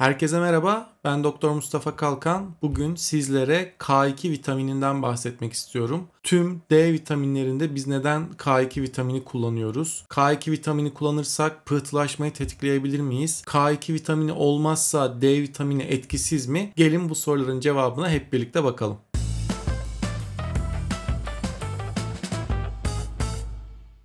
Herkese merhaba. Ben Doktor Mustafa Kalkan. Bugün sizlere K2 vitamininden bahsetmek istiyorum. Tüm D vitaminlerinde biz neden K2 vitamini kullanıyoruz? K2 vitamini kullanırsak pıhtılaşmayı tetikleyebilir miyiz? K2 vitamini olmazsa D vitamini etkisiz mi? Gelin bu soruların cevabına hep birlikte bakalım.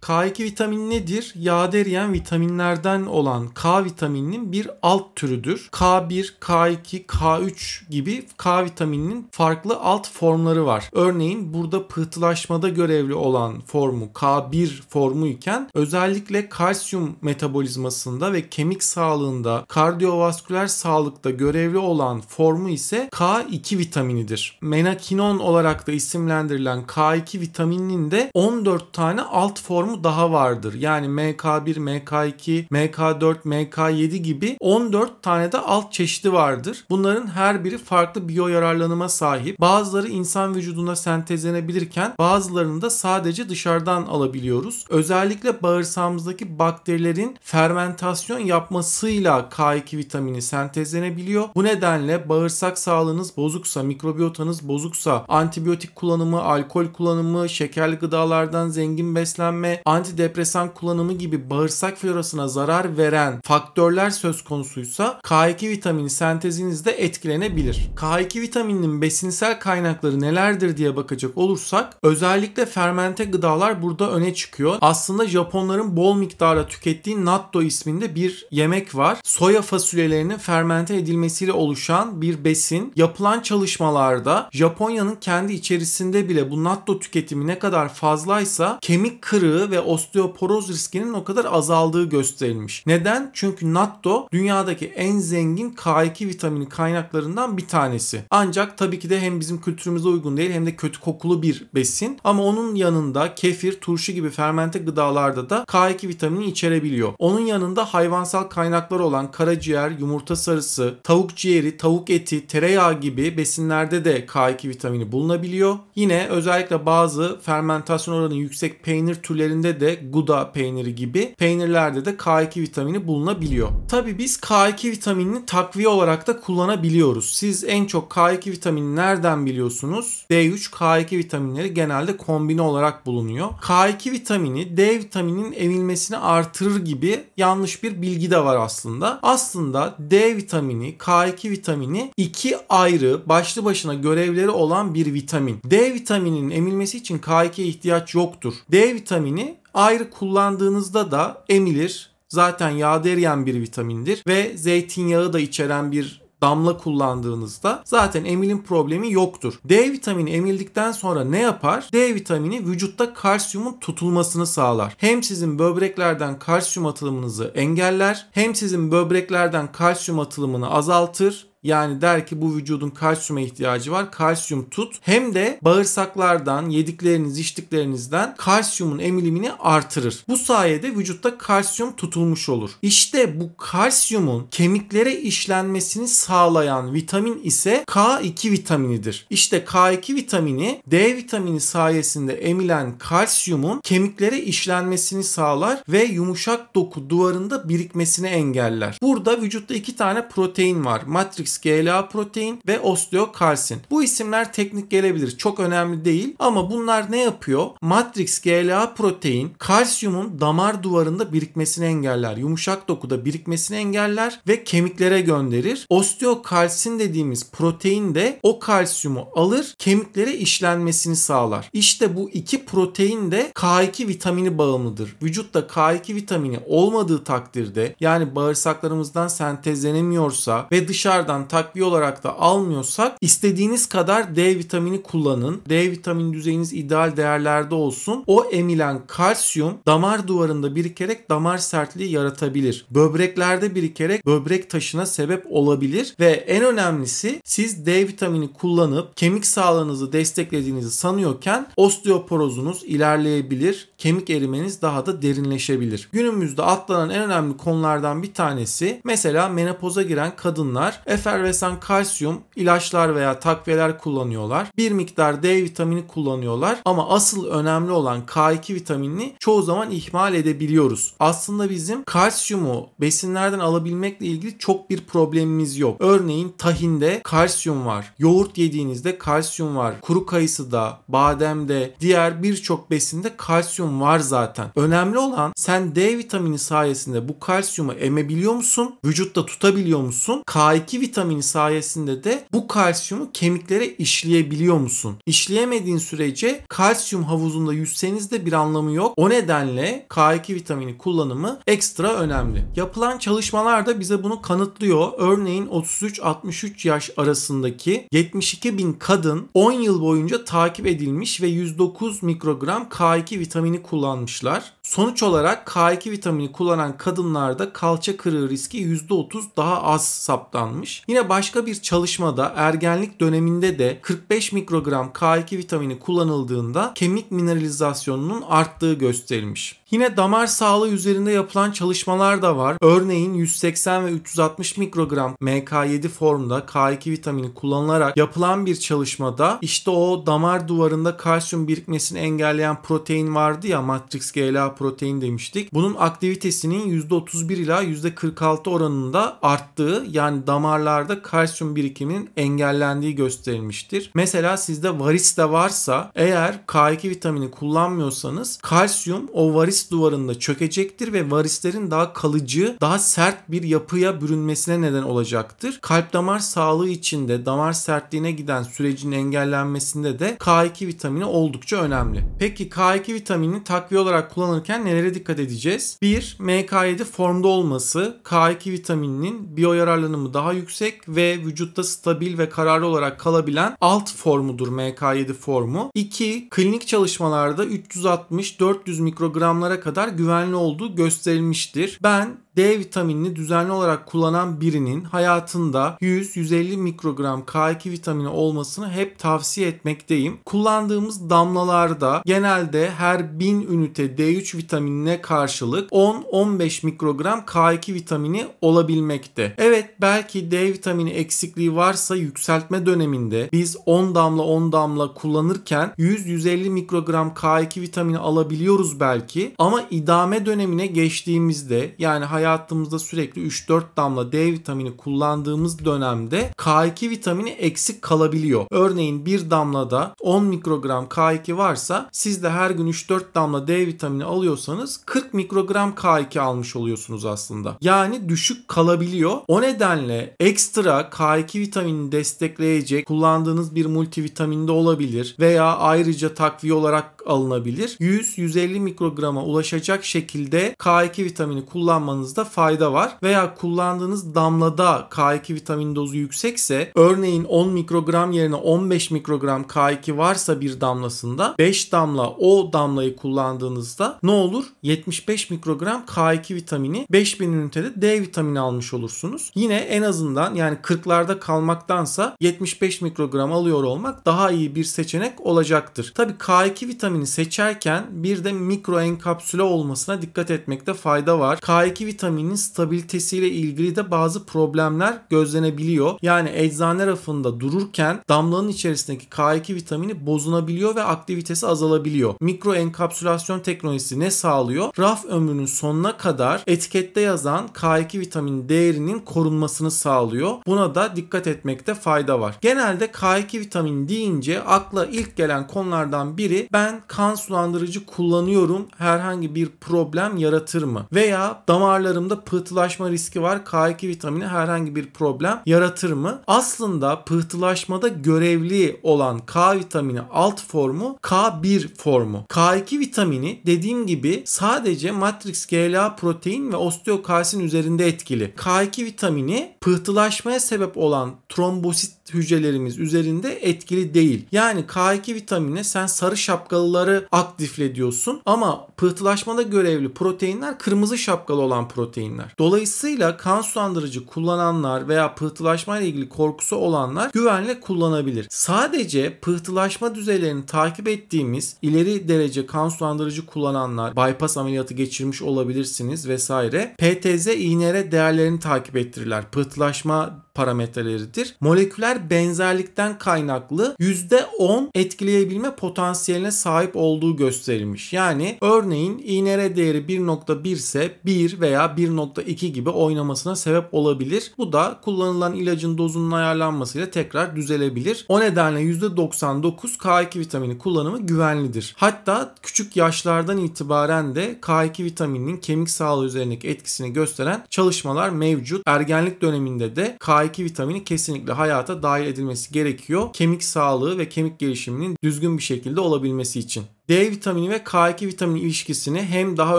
K2 vitamin nedir? Yağ eriyen vitaminlerden olan K vitamininin bir alt türüdür. K1, K2, K3 gibi K vitamininin farklı alt formları var. Örneğin burada pıhtılaşmada görevli olan formu K1 formu iken özellikle kalsiyum metabolizmasında ve kemik sağlığında, kardiyovasküler sağlıkta görevli olan formu ise K2 vitaminidir. Menakinon olarak da isimlendirilen K2 vitamininin de 14 tane alt formu daha vardır. Yani MK1, MK2, MK4, MK7 gibi 14 tane de alt çeşidi vardır. Bunların her biri farklı biyo yararlanıma sahip. Bazıları insan vücuduna sentezlenebilirken bazılarını da sadece dışarıdan alabiliyoruz. Özellikle bağırsağımızdaki bakterilerin fermentasyon yapmasıyla K2 vitamini sentezlenebiliyor. Bu nedenle bağırsak sağlığınız bozuksa, mikrobiyotanız bozuksa, antibiyotik kullanımı, alkol kullanımı, şekerli gıdalardan zengin beslenme, antidepresan kullanımı gibi bağırsak florasına zarar veren faktörler söz konusuysa K2 vitamini sentezinizde etkilenebilir. K2 vitamininin besinsel kaynakları nelerdir diye bakacak olursak özellikle fermente gıdalar burada öne çıkıyor. Aslında Japonların bol miktarda tükettiği natto isminde bir yemek var. Soya fasulyelerinin fermente edilmesiyle oluşan bir besin. Yapılan çalışmalarda Japonya'nın kendi içerisinde bile bu natto tüketimi ne kadar fazlaysa kemik kırığı ve ve osteoporoz riskinin o kadar azaldığı gösterilmiş. Neden? Çünkü natto dünyadaki en zengin K2 vitamini kaynaklarından bir tanesi. Ancak tabii ki de hem bizim kültürümüze uygun değil hem de kötü kokulu bir besin. Ama onun yanında kefir, turşu gibi fermente gıdalarda da K2 vitamini içerebiliyor. Onun yanında hayvansal kaynaklar olan karaciğer, yumurta sarısı, tavuk ciğeri, tavuk eti, tereyağı gibi besinlerde de K2 vitamini bulunabiliyor. Yine özellikle bazı fermentasyon oranı yüksek peynir türlerinde üzümde de guda peyniri gibi peynirlerde de K2 vitamini bulunabiliyor. Tabi biz K2 vitaminini takviye olarak da kullanabiliyoruz. Siz en çok K2 vitamini nereden biliyorsunuz? D3 K2 vitaminleri genelde kombine olarak bulunuyor. K2 vitamini D vitaminin emilmesini artırır gibi yanlış bir bilgi de var aslında. Aslında D vitamini, K2 vitamini iki ayrı başlı başına görevleri olan bir vitamin. D vitamininin emilmesi için K2'ye ihtiyaç yoktur. D vitamini Ayrı kullandığınızda da emilir. Zaten yağda eriyen bir vitamindir ve zeytinyağı da içeren bir damla kullandığınızda zaten emilim problemi yoktur. D vitamini emildikten sonra ne yapar? D vitamini vücutta kalsiyumun tutulmasını sağlar. Hem sizin böbreklerden kalsiyum atılımınızı engeller, hem sizin böbreklerden kalsiyum atılımını azaltır yani der ki bu vücudun kalsiyuma ihtiyacı var. Kalsiyum tut. Hem de bağırsaklardan, yedikleriniz, içtiklerinizden kalsiyumun emilimini artırır. Bu sayede vücutta kalsiyum tutulmuş olur. İşte bu kalsiyumun kemiklere işlenmesini sağlayan vitamin ise K2 vitaminidir. İşte K2 vitamini D vitamini sayesinde emilen kalsiyumun kemiklere işlenmesini sağlar ve yumuşak doku duvarında birikmesini engeller. Burada vücutta iki tane protein var. Matrix GLA protein ve osteokalsin. Bu isimler teknik gelebilir. Çok önemli değil ama bunlar ne yapıyor? Matrix GLA protein kalsiyumun damar duvarında birikmesini engeller. Yumuşak dokuda birikmesini engeller ve kemiklere gönderir. Osteokalsin dediğimiz protein de o kalsiyumu alır, kemiklere işlenmesini sağlar. İşte bu iki protein de K2 vitamini bağımlıdır. Vücutta K2 vitamini olmadığı takdirde yani bağırsaklarımızdan sentezlenemiyorsa ve dışarıdan yüzden takviye olarak da almıyorsak istediğiniz kadar D vitamini kullanın. D vitamini düzeyiniz ideal değerlerde olsun. O emilen kalsiyum damar duvarında birikerek damar sertliği yaratabilir. Böbreklerde birikerek böbrek taşına sebep olabilir ve en önemlisi siz D vitamini kullanıp kemik sağlığınızı desteklediğinizi sanıyorken osteoporozunuz ilerleyebilir. Kemik erimeniz daha da derinleşebilir. Günümüzde atlanan en önemli konulardan bir tanesi mesela menopoza giren kadınlar efer enteresan kalsiyum, ilaçlar veya takviyeler kullanıyorlar. Bir miktar D vitamini kullanıyorlar ama asıl önemli olan K2 vitaminini çoğu zaman ihmal edebiliyoruz. Aslında bizim kalsiyumu besinlerden alabilmekle ilgili çok bir problemimiz yok. Örneğin tahinde kalsiyum var. Yoğurt yediğinizde kalsiyum var. Kuru kayısıda, bademde, diğer birçok besinde kalsiyum var zaten. Önemli olan sen D vitamini sayesinde bu kalsiyumu emebiliyor musun? Vücutta tutabiliyor musun? K2 vitamini vitamini sayesinde de bu kalsiyumu kemiklere işleyebiliyor musun? İşleyemediğin sürece kalsiyum havuzunda yüzseniz de bir anlamı yok. O nedenle K2 vitamini kullanımı ekstra önemli. Yapılan çalışmalar da bize bunu kanıtlıyor. Örneğin 33-63 yaş arasındaki 72 bin kadın 10 yıl boyunca takip edilmiş ve 109 mikrogram K2 vitamini kullanmışlar. Sonuç olarak K2 vitamini kullanan kadınlarda kalça kırığı riski %30 daha az saptanmış. Yine başka bir çalışmada ergenlik döneminde de 45 mikrogram K2 vitamini kullanıldığında kemik mineralizasyonunun arttığı gösterilmiş. Yine damar sağlığı üzerinde yapılan çalışmalar da var. Örneğin 180 ve 360 mikrogram MK7 formda K2 vitamini kullanılarak yapılan bir çalışmada işte o damar duvarında kalsiyum birikmesini engelleyen protein vardı ya Matrix GLA protein demiştik. Bunun aktivitesinin %31 ila %46 oranında arttığı yani damarlarda kalsiyum birikiminin engellendiği gösterilmiştir. Mesela sizde varis de varsa eğer K2 vitamini kullanmıyorsanız kalsiyum o varis duvarında çökecektir ve varislerin daha kalıcı, daha sert bir yapıya bürünmesine neden olacaktır. Kalp damar sağlığı içinde damar sertliğine giden sürecin engellenmesinde de K2 vitamini oldukça önemli. Peki K2 vitaminini takviye olarak kullanırken nelere dikkat edeceğiz? 1. MK7 formda olması K2 vitamininin biyoyararlanımı daha yüksek ve vücutta stabil ve kararlı olarak kalabilen alt formudur MK7 formu. 2. Klinik çalışmalarda 360-400 mikrogramla rakamlara kadar güvenli olduğu gösterilmiştir. Ben D vitaminini düzenli olarak kullanan birinin hayatında 100-150 mikrogram K2 vitamini olmasını hep tavsiye etmekteyim. Kullandığımız damlalarda genelde her 1000 ünite D3 vitaminine karşılık 10-15 mikrogram K2 vitamini olabilmekte. Evet belki D vitamini eksikliği varsa yükseltme döneminde biz 10 damla 10 damla kullanırken 100-150 mikrogram K2 vitamini alabiliyoruz belki ama idame dönemine geçtiğimizde yani hayatımızda hayatımızda sürekli 3-4 damla D vitamini kullandığımız dönemde K2 vitamini eksik kalabiliyor. Örneğin bir damlada 10 mikrogram K2 varsa siz de her gün 3-4 damla D vitamini alıyorsanız 40 mikrogram K2 almış oluyorsunuz aslında. Yani düşük kalabiliyor. O nedenle ekstra K2 vitaminini destekleyecek kullandığınız bir multivitaminde olabilir veya ayrıca takviye olarak alınabilir. 100-150 mikrograma ulaşacak şekilde K2 vitamini kullanmanızda fayda var. Veya kullandığınız damlada K2 vitamin dozu yüksekse örneğin 10 mikrogram yerine 15 mikrogram K2 varsa bir damlasında 5 damla o damlayı kullandığınızda ne olur? 75 mikrogram K2 vitamini 5000 ünitede D vitamini almış olursunuz. Yine en azından yani 40'larda kalmaktansa 75 mikrogram alıyor olmak daha iyi bir seçenek olacaktır. Tabii K2 vitamini vitamini seçerken bir de mikro enkapsüle olmasına dikkat etmekte fayda var. K2 vitamininin stabilitesiyle ilgili de bazı problemler gözlenebiliyor. Yani eczane rafında dururken damlanın içerisindeki K2 vitamini bozunabiliyor ve aktivitesi azalabiliyor. Mikro enkapsülasyon teknolojisi ne sağlıyor? Raf ömrünün sonuna kadar etikette yazan K2 vitamini değerinin korunmasını sağlıyor. Buna da dikkat etmekte fayda var. Genelde K2 vitamini deyince akla ilk gelen konulardan biri ben kan sulandırıcı kullanıyorum herhangi bir problem yaratır mı? Veya damarlarımda pıhtılaşma riski var. K2 vitamini herhangi bir problem yaratır mı? Aslında pıhtılaşmada görevli olan K vitamini alt formu K1 formu. K2 vitamini dediğim gibi sadece matrix GLA protein ve osteokalsin üzerinde etkili. K2 vitamini pıhtılaşmaya sebep olan trombosit hücrelerimiz üzerinde etkili değil. Yani K2 vitamini sen sarı şapkalıları aktifle diyorsun ama pıhtılaşmada görevli proteinler kırmızı şapkalı olan proteinler. Dolayısıyla kan sulandırıcı kullananlar veya pıhtılaşmayla ilgili korkusu olanlar güvenle kullanabilir. Sadece pıhtılaşma düzeylerini takip ettiğimiz ileri derece kan sulandırıcı kullananlar, bypass ameliyatı geçirmiş olabilirsiniz vesaire. PTZ, INR değerlerini takip ettirirler. Pıhtılaşma parametreleridir. Moleküler benzerlikten kaynaklı %10 etkileyebilme potansiyeline sahip olduğu gösterilmiş. Yani örneğin INR değeri 1.1 ise 1 veya 1.2 gibi oynamasına sebep olabilir. Bu da kullanılan ilacın dozunun ayarlanmasıyla tekrar düzelebilir. O nedenle %99 K2 vitamini kullanımı güvenlidir. Hatta küçük yaşlardan itibaren de K2 vitamininin kemik sağlığı üzerindeki etkisini gösteren çalışmalar mevcut. Ergenlik döneminde de K2 k vitamini kesinlikle hayata dahil edilmesi gerekiyor. Kemik sağlığı ve kemik gelişiminin düzgün bir şekilde olabilmesi için. D vitamini ve K2 vitamini ilişkisini hem daha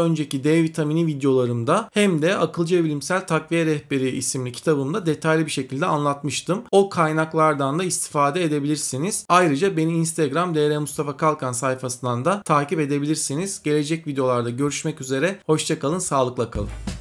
önceki D vitamini videolarımda hem de Akılcı Bilimsel Takviye Rehberi isimli kitabımda detaylı bir şekilde anlatmıştım. O kaynaklardan da istifade edebilirsiniz. Ayrıca beni Instagram DR Mustafa Kalkan sayfasından da takip edebilirsiniz. Gelecek videolarda görüşmek üzere. Hoşçakalın, sağlıkla kalın.